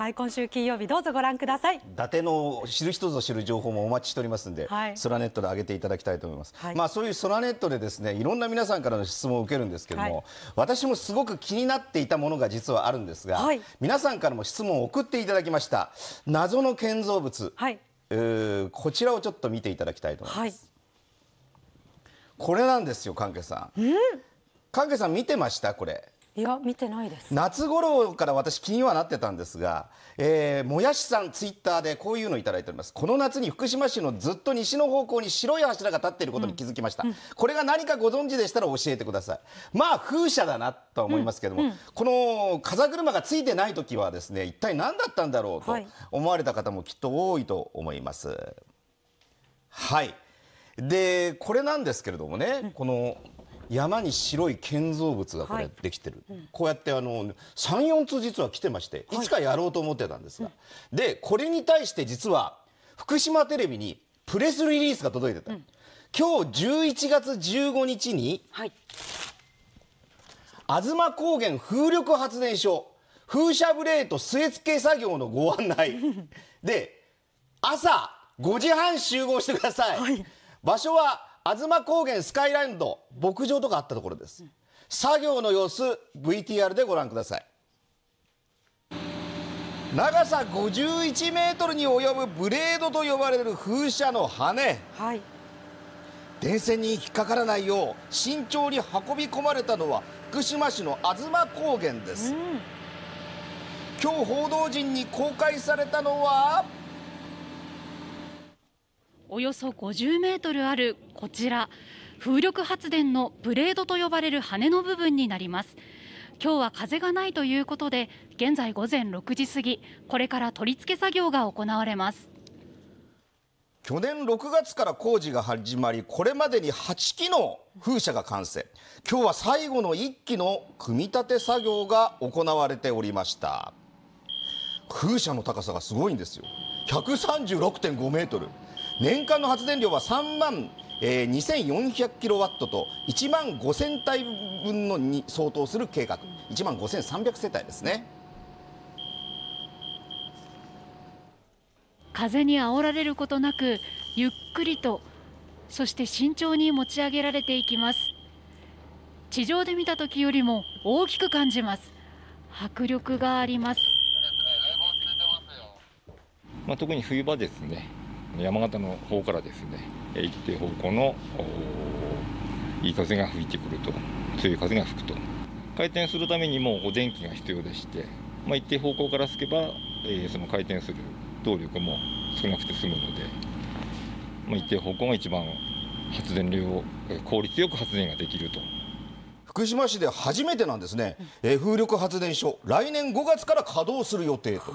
はい、今週金曜日どうぞご覧ください伊達の知る人ぞ知る情報もお待ちしておりますんで、はい、ソラネットで上げていただきたいと思います、はい、まあそういうソラネットでですねいろんな皆さんからの質問を受けるんですけども、はい、私もすごく気になっていたものが実はあるんですが、皆さんからも質問を送っていただきました謎の建造物、はい、えー、こちらをちょっと見ていただきたいと思います、これなんですよ関係さん、関係さん見てましたこれいや見てないです夏頃から私気にはなってたんですが、えー、もやしさんツイッターでこういうの頂いておりますこの夏に福島市のずっと西の方向に白い柱が立っていることに気づきました、うんうん、これが何かご存知でしたら教えてくださいまあ風車だなとは思いますけども、うん、この風車がついてない時はですね一体何だったんだろうと思われた方もきっと多いと思いますはいでこれなんですけれどもね、この山に白い建造物がこれできてる、はい、こうやってあの34通実は来てましていつかやろうと思ってたんですが、はい、でこれに対して実は福島テレビにプレスリリースが届いてた、うん、今日11月15日に、はい、高原風力発電所風車ブレード据付け作業のご案内 で朝5時半集合してください、はい、場所は妻高原スカイランド牧場とかあったところです作業の様子 VTR でご覧ください長さ51メートルに及ぶブレードと呼ばれる風車の羽、はい、電線に引っかからないよう慎重に運び込まれたのは福島市の吾妻高原です、うん、今日報道陣に公開されたのはおよそ50メートルあるこちら風力発電のブレードと呼ばれる羽の部分になります今日は風がないということで現在午前6時過ぎこれから取り付け作業が行われます去年6月から工事が始まりこれまでに8基の風車が完成今日は最後の1機の組み立て作業が行われておりました風車の高さがすごいんですよ136.5メートル年間の発電量は3万えー、2400キロワットと1万5000体分のに相当する計画1万5300世帯ですね風にあおられることなくゆっくりとそして慎重に持ち上げられていきます地上で見た時よりも大きく感じます迫力がありますまあ、特に冬場ですね山形の方からですね一定方向のいい風が吹いてくると強い風が吹くと回転するためにも電気が必要でして、まあ、一定方向から吹けば、えー、その回転する動力も少なくて済むので、まあ、一定方向が一番発電量を効率よく発電ができると福島市で初めてなんですね、え風力発電所来年5月から稼働する予定と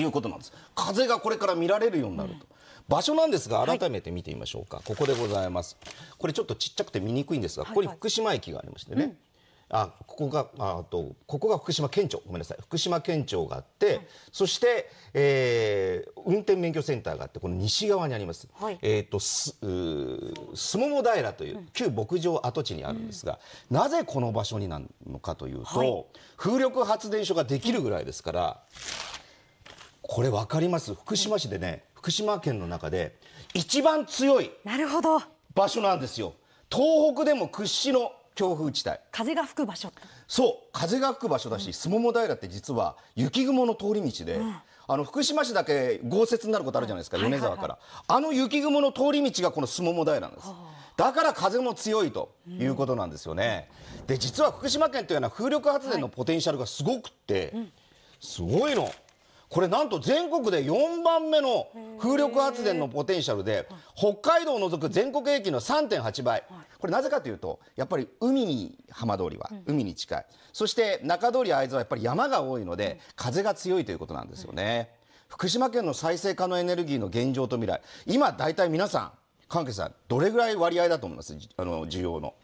いうことなんです風がこれから見られるようになると。場所なんですが、改めて見てみましょうか、はい、ここでございます。これちょっとちっちゃくて見にくいんですが、ここに福島駅がありましてね。はいはいうんあここがあとここが福島県庁ごめんなさい福島県庁があって、うん、そして、えー、運転免許センターがあってこの西側にあります、はい、えっ、ー、とすすもも平という旧牧場跡地にあるんですが、うん、なぜこの場所になるのかというと、はい、風力発電所ができるぐらいですからこれ分かります福島市でね、福島県の中で一番強いなるほど場所なんですよ東北でも屈指の強風地帯風が吹く場所そう風が吹く場所だしすもも平って実は雪雲の通り道で、うん、あの福島市だけ豪雪になることあるじゃないですか、うん、米沢から、あの雪雲の通り道がこのすもも平なんです、だから風も強いということなんですよね、うん、で実は福島県というのは風力発電のポテンシャルがすごくって、はい、すごいの。これなんと全国で4番目の風力発電のポテンシャルで北海道を除く全国平均の3.8倍これなぜかというとやっぱり海に浜通りは海に近いそして中通り会津はやっぱり山が多いので風が強いということなんですよね福島県の再生可能エネルギーの現状と未来今大体皆さん関係さんどれぐらい割合だと思いますあの需要の。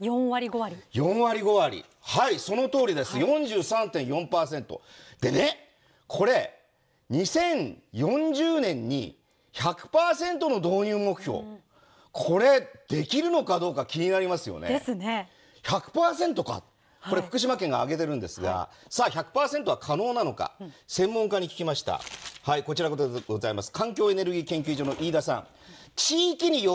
4割5割4割5割はいその通りです、はい、43.4%でねこれ2040年に100%の導入目標、うん、これできるのかどうか気になりますよね。ですね。100%かこれ福島県が挙げてるんですが、はい、さあ100%は可能なのか、うん、専門家に聞きましたはいこちらでございます環境エネルギー研究所の飯田さん地域に喜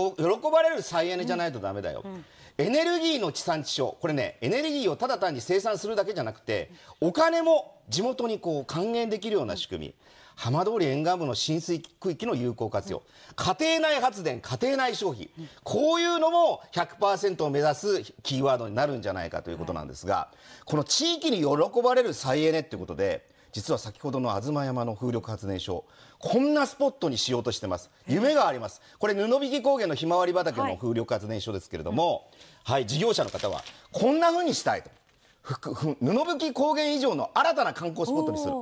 ばれる再エネじゃないとダメだよ、うんうんエネルギーの地産地消これねエネルギーをただ単に生産するだけじゃなくてお金も地元にこう還元できるような仕組み浜通り沿岸部の浸水区域の有効活用家庭内発電家庭内消費こういうのも100%を目指すキーワードになるんじゃないかということなんですがこの地域に喜ばれる再エネってことで。実は先ほどの東山の風力発電所こんなスポットにしようとしてます夢がありますこれ布引高原のひまわり畑の風力発電所ですけれども、はい、はい、事業者の方はこんな風にしたいと布引高原以上の新たな観光スポットにする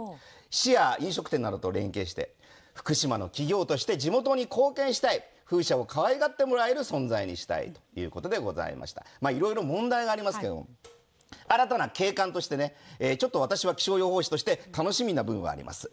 市や飲食店などと連携して福島の企業として地元に貢献したい風車を可愛がってもらえる存在にしたいということでございましたまあいろいろ問題がありますけども、はい新たな景観としてね、ちょっと私は気象予報士として楽しみな部分はあります。